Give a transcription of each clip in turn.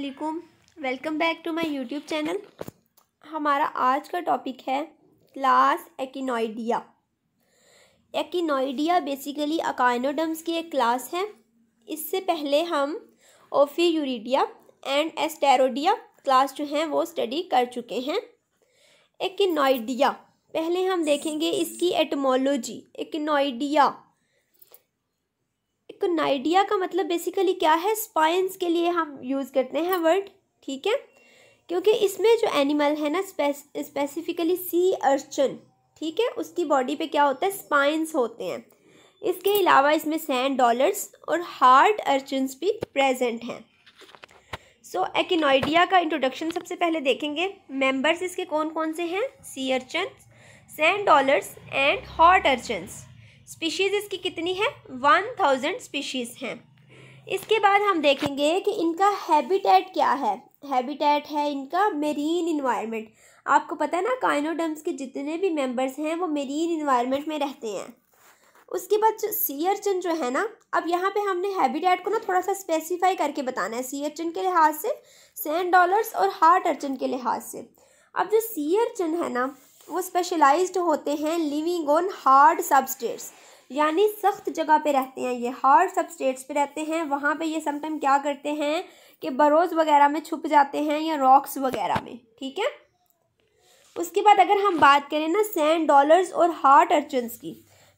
असलकुम welcome back to my YouTube channel हमारा आज का टॉपिक है क्लास एकिनोइडिया एकिनोइडिया बेसिकली अकाइनोडम्स की एक क्लास है इससे पहले हम ओफी यूरिडिया एंड एस्टेरोडिया क्लास जो हैं वो स्टडी कर चुके हैं एकिनोइडिया पहले हम देखेंगे इसकी एटमोलॉजी एक्नोइडिया तो नाइडिया का मतलब बेसिकली क्या है स्पाइंस के लिए हम यूज़ करते हैं वर्ड ठीक है क्योंकि इसमें जो एनिमल है ना स्पेसिफिकली सी अर्चन ठीक है उसकी बॉडी पे क्या होता है स्पाइंस होते हैं इसके अलावा इसमें सैंड डॉलर्स और हार्ट अर्चन्स भी प्रेजेंट हैं सो so, एकिनोइडिया का इंट्रोडक्शन सबसे पहले देखेंगे मेंबर्स इसके कौन कौन से हैं sea urchin sand dollars and heart urchins species इसकी कितनी है वन थाउजेंड स्पीशीज़ हैं इसके बाद हम देखेंगे कि इनका हैबिटेट क्या है हैबिटेट है इनका मेरीन इन्वायरमेंट आपको पता है ना काइनोडम्स के जितने भी मेंबर्स हैं वो मेरीन इन्वायरमेंट में रहते हैं उसके बाद जो सीयरचन जो है ना अब यहाँ पे हमने हैबिटेट को ना थोड़ा सा स्पेसिफाई करके बताना है सीयरचन के लिहाज से सेंड डॉलर्स और हार्ट अर्चन के लिहाज से अब जो सीयरचन है ना वो स्पेशलाइज्ड होते हैं लिविंग ऑन हार्ड सबस्टेट्स यानी सख्त जगह पे रहते हैं ये हार्ड सबस्टेट्स पे रहते हैं वहाँ पे ये समटाइम क्या करते हैं कि बरोज वगैरह में छुप जाते हैं या रॉक्स वगैरह में ठीक है उसके बाद अगर हम बात करें ना सैंड डॉलर्स और हार्ट अर्चन्स की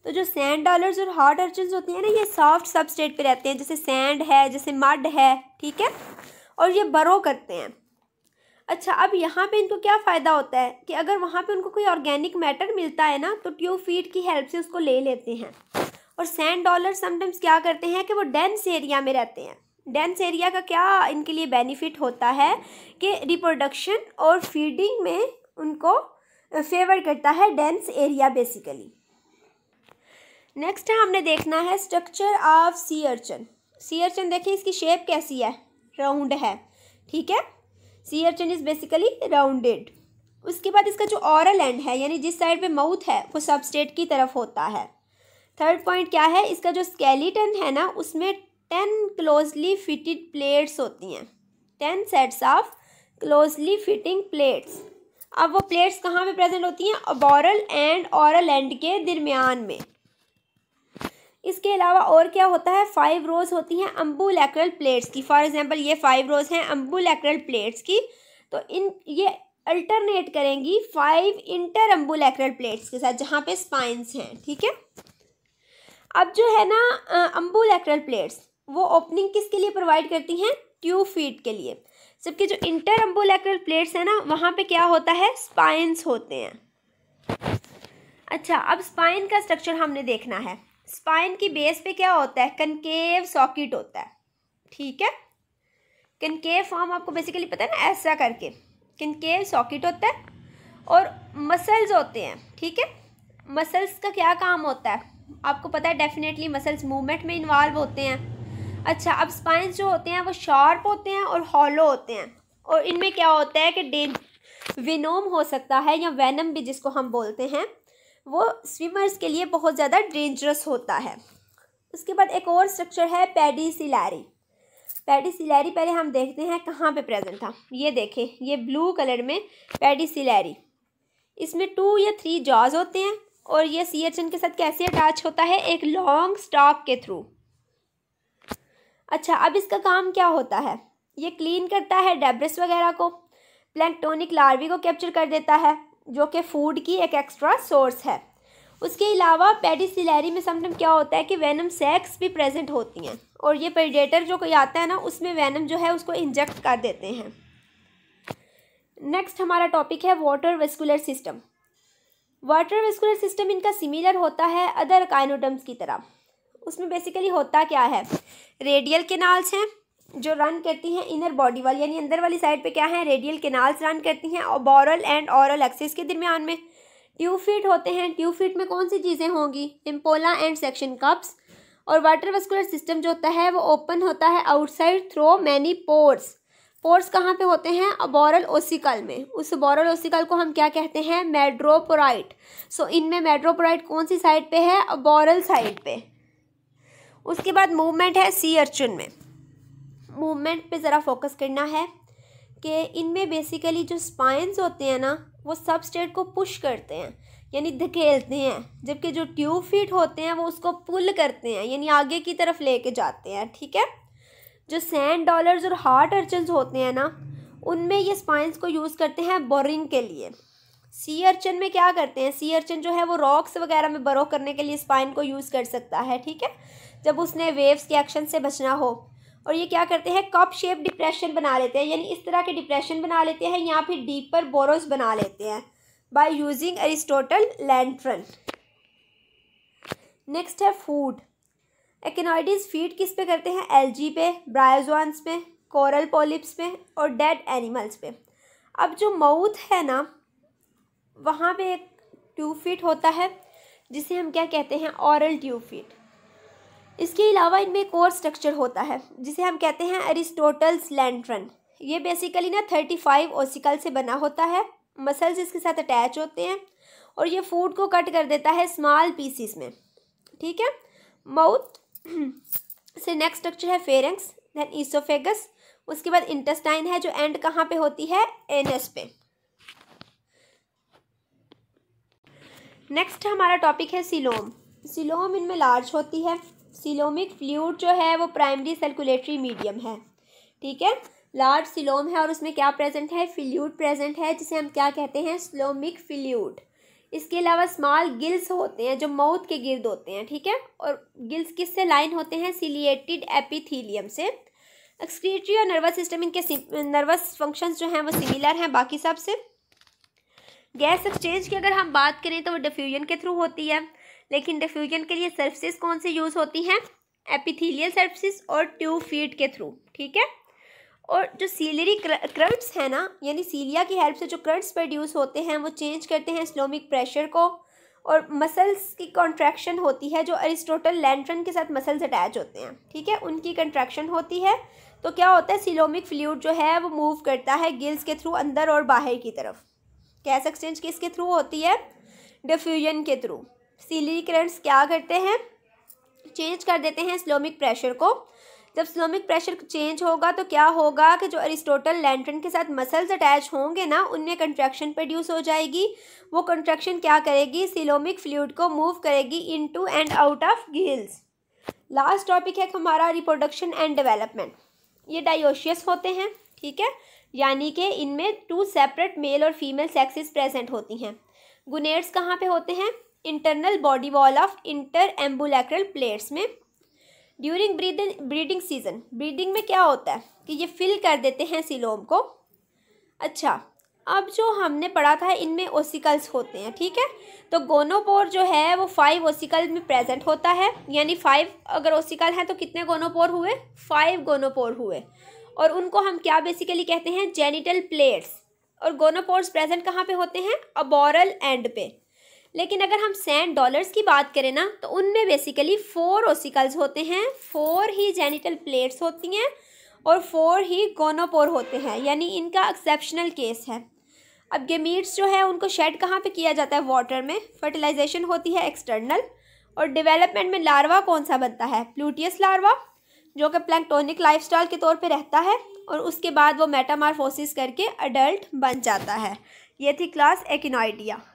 तो जो सैंड डॉलर्स और हार्ट अर्चन्स होते हैं ना ये सॉफ्ट सबस्टेट पे रहते हैं जैसे सैंड है जैसे मड है ठीक है और ये बरो करते हैं अच्छा अब यहाँ पे इनको क्या फ़ायदा होता है कि अगर वहाँ पे उनको कोई ऑर्गेनिक मैटर मिलता है ना तो ट्यूब फीड की हेल्प से उसको ले लेते हैं और सैंड डॉलर समटाइम्स क्या करते हैं कि वो डेंस एरिया में रहते हैं डेंस एरिया का क्या इनके लिए बेनिफिट होता है कि रिप्रोडक्शन और फीडिंग में उनको फेवर करता है डेंस एरिया बेसिकली नेक्स्ट है हमने देखना है स्ट्रक्चर ऑफ सी अर्चन सी अर्चन देखिए इसकी शेप कैसी है राउंड है ठीक है सी अर्चन इज़ बेसिकली राउंडेड उसके बाद इसका जो ऑरल एंड है यानी जिस साइड पे माउथ है वो सबस्टेट की तरफ होता है थर्ड पॉइंट क्या है इसका जो स्केलीटन है ना उसमें टेन क्लोजली फिटेड प्लेट्स होती हैं ten sets of closely fitting plates अब वो प्लेट्स कहाँ पे प्रेजेंट होती हैं अबॉरल एंड ऑरल एंड के दरमियान में इसके अलावा और क्या होता है फाइव रोज होती हैं अम्बुलैक्रल प्लेट्स की फॉर एग्जांपल ये फाइव रोज हैं अम्बुलेक्रल प्लेट्स की तो इन ये अल्टरनेट करेंगी फाइव इंटर अम्बुलेक्रल प्लेट्स के साथ जहाँ पे स्पाइंस हैं ठीक है अब जो है ना अम्बुलेक्रल प्लेट्स वो ओपनिंग किसके लिए प्रोवाइड करती हैं ट्यूब फीट के लिए जबकि जो इंटर अम्बुलैक्रल प्लेट्स हैं ना वहाँ पर क्या होता है स्पाइंस होते हैं अच्छा अब स्पाइन का स्ट्रक्चर हमने देखना है स्पाइन की बेस पे क्या होता है कनकेव सॉकेट होता है ठीक है कनकेव फॉर्म आपको बेसिकली पता है ना ऐसा करके कनकेव सॉकेट होता है और मसल्स होते हैं ठीक है मसल्स का क्या काम होता है आपको पता है डेफिनेटली मसल्स मूवमेंट में इन्वॉल्व होते हैं अच्छा अब स्पाइंस जो होते हैं वो शार्प होते हैं और हॉलो होते हैं और इनमें क्या होता है कि विनोम हो सकता है या वैनम भी जिसको हम बोलते हैं वो स्विमर्स के लिए बहुत ज़्यादा डेंजरस होता है उसके बाद एक और स्ट्रक्चर है पेडिसिलैरी पेडिसिलैरी पहले हम देखते हैं कहाँ पे प्रेजेंट था ये देखें ये ब्लू कलर में पेडिसिलैरी इसमें टू या थ्री जॉज होते हैं और ये सी एच एन के साथ कैसे अटैच होता है एक लॉन्ग स्टॉक के थ्रू अच्छा अब इसका काम क्या होता है ये क्लीन करता है डेब्रिस वगैरह को प्लैंकटोनिक लार्वी को कैप्चर कर देता है जो कि फूड की एक एक्स्ट्रा सोर्स है उसके अलावा पेडिसिलरी में समटम क्या होता है कि वैनम सेक्स भी प्रेजेंट होती हैं और ये पेडेटर जो कोई आता है ना उसमें वैनम जो है उसको इंजेक्ट कर देते हैं नेक्स्ट हमारा टॉपिक है water vascular system water vascular system इनका सिमिलर होता है अदर काइनोडम्स की तरह उसमें बेसिकली होता क्या है रेडियल केनाल्स हैं जो रन करती हैं इनर बॉडी वाली यानी अंदर वाली साइड पे क्या है रेडियल केनाल्स रन करती हैं और बॉरल एंड औरल एक्सेस के दरमियान में ट्यूब फिट होते हैं ट्यूफिट में कौन सी चीज़ें होंगी एम्पोला एंड सेक्शन कप्स और वाटर वस्कुलर सिस्टम जो होता है वो ओपन होता है outside through many pores pores कहाँ पे होते हैं बोरल ओसिकल में उस बोरल ओसिकल को हम क्या कहते हैं मेड्रोपोराइट सो इनमें मेड्रोपोराइट कौन सी साइड पे है बोरल साइड पे उसके बाद मूवमेंट है सी अर्चुन में मूवमेंट पे ज़रा फोकस करना है कि इनमें बेसिकली जो स्पाइंस होते हैं ना वो सब स्टेट को पुश करते हैं यानी धकेलते हैं जबकि जो ट्यूब फिट होते हैं वो उसको पुल करते हैं यानी आगे की तरफ लेके जाते हैं ठीक है जो सैंड डॉलर्स और हार्ट अर्चन होते हैं ना उनमें ये स्पाइंस को यूज़ करते हैं बोरिंग के लिए सी अर्चन में क्या करते हैं सी अर्चन जो है वो रॉक्स वगैरह में बरो करने के लिए स्पाइन को यूज़ कर सकता है ठीक है जब उसने वेव्स के एक्शन से बचना हो और ये क्या करते हैं कप शेप डिप्रेशन बना लेते हैं यानी इस तरह के डिप्रेशन बना लेते हैं या फिर डीपर बोरोस बना लेते हैं by using Aristotle lantern next है फूड एकेनॉइडिस फीड किस पे करते हैं एलजी पे ब्रायोजोन्स पे कोरल पॉलिप्स पे और डेड एनिमल्स पे अब जो माउथ है ना वहाँ पे एक ट्यूब फिट होता है जिसे हम क्या कहते हैं औरल ट्यूब फिट इसके अलावा इनमें एक और स्ट्रक्चर होता है जिसे हम कहते हैं अरिस्टोटल्स लैंड्रन ये बेसिकली ना थर्टी फाइव ओसिकल से बना होता है मसल्स इसके साथ अटैच होते हैं और ये फूड को कट कर देता है स्मॉल पीसीस में ठीक है माउथ से नेक्स्ट स्ट्रक्चर है फेरेंक्स देन ईसोफेगस उसके बाद इंटेस्टाइन है जो एंड कहाँ पे होती है एनएस पे नेक्स्ट हमारा टॉपिक है सिलोम सिलोम इनमें लार्ज होती है सिलोमिक फ्लूड जो है वो प्राइमरी सर्कुलेटरी मीडियम है ठीक है लार्ज सिलोम है और उसमें क्या प्रेजेंट है फिल्यूड प्रेजेंट है जिसे हम क्या कहते हैं स्लोमिक फिल्यूड इसके अलावा स्मॉल गिल्स होते हैं जो माउथ के गिर्द होते हैं ठीक है और गिल्स किससे लाइन होते हैं सिलिएटेड एपिथीलियम से एक्सक्रीटरी और नर्वस सिस्टम इनके नर्वस फंक्शंस जो हैं वो सिमिलर हैं बाकी सब से गैस एक्सचेंज की अगर हम बात करें तो वो डिफ्यूजन के थ्रू होती है लेकिन डिफ्यूजन के लिए सर्विसेज कौन सी यूज़ होती हैं एपिथीलियल सर्विसेज और ट्यूब फीड के थ्रू ठीक है और जो सीलरी क्रंट्स हैं ना यानी सीलिया की हेल्प से जो क्रंट्स प्रोड्यूस होते हैं वो चेंज करते हैं स्लोमिक प्रेशर को और मसल्स की कॉन्ट्रैक्शन होती है जो अरिस्टोटल लैंड्रन के साथ मसल्स अटैच होते हैं ठीक है उनकी कंट्रैक्शन होती है तो क्या होता है सिलोमिक फ्लूड जो है वो मूव करता है गिल्स के थ्रू अंदर और बाहर की तरफ गैस एक्सचेंज किसके थ्रू होती है डिफ्यूजन के थ्रू सीलरी करंट्स क्या करते हैं चेंज कर देते हैं स्लोमिक प्रेशर को जब स्लोमिक प्रेशर चेंज होगा तो क्या होगा कि जो अरिस्टोटल लैंड्रन के साथ मसल्स अटैच होंगे ना उनमें कंट्रैक्शन प्रोड्यूस हो जाएगी वो कंट्रैक्शन क्या करेगी सिलोमिक फ्लूड को मूव करेगी into and out of gills last topic है हमारा रिप्रोडक्शन एंड डेवलपमेंट ये डायोशियस होते हैं ठीक है यानी कि इनमें टू सेपरेट मेल और फीमेल सेक्सेस प्रेजेंट होती हैं गुनेट्स कहाँ पे होते हैं internal body wall of inter ambulacral plates में during breathing breeding season breeding में क्या होता है कि ये फिल कर देते हैं सिलोम को अच्छा अब जो हमने पढ़ा था इनमें ओसिकल्स होते हैं ठीक है तो गोनोपोर जो है वो फाइव ओसिकल में प्रेजेंट होता है यानी फाइव अगर ओसिकल हैं तो कितने गोनोपोर हुए फाइव गोनोपोर हुए और उनको हम क्या बेसिकली कहते हैं जेनिटल प्लेट्स और गोनोपोर्स प्रेजेंट कहाँ पे होते हैं अबोरल एंड पे लेकिन अगर हम सेंट डॉलर्स की बात करें ना तो उनमें बेसिकली फोर ओसिकल्स होते हैं फोर ही जेनिटल प्लेट्स होती हैं और फोर ही गोनोपोर होते हैं यानी इनका एक्सेप्शनल केस है अब गेमीट्स जो है उनको शेड कहाँ पे किया जाता है वाटर में फर्टिलाइजेशन होती है एक्सटर्नल और डेवलपमेंट में लार्वा कौन सा बनता है प्लूटियस लार्वा जो कि प्लैंकटोनिक लाइफ के तौर पर रहता है और उसके बाद वो मेटामारफोसिस करके अडल्ट बन जाता है ये थी क्लास एक्नोइडिया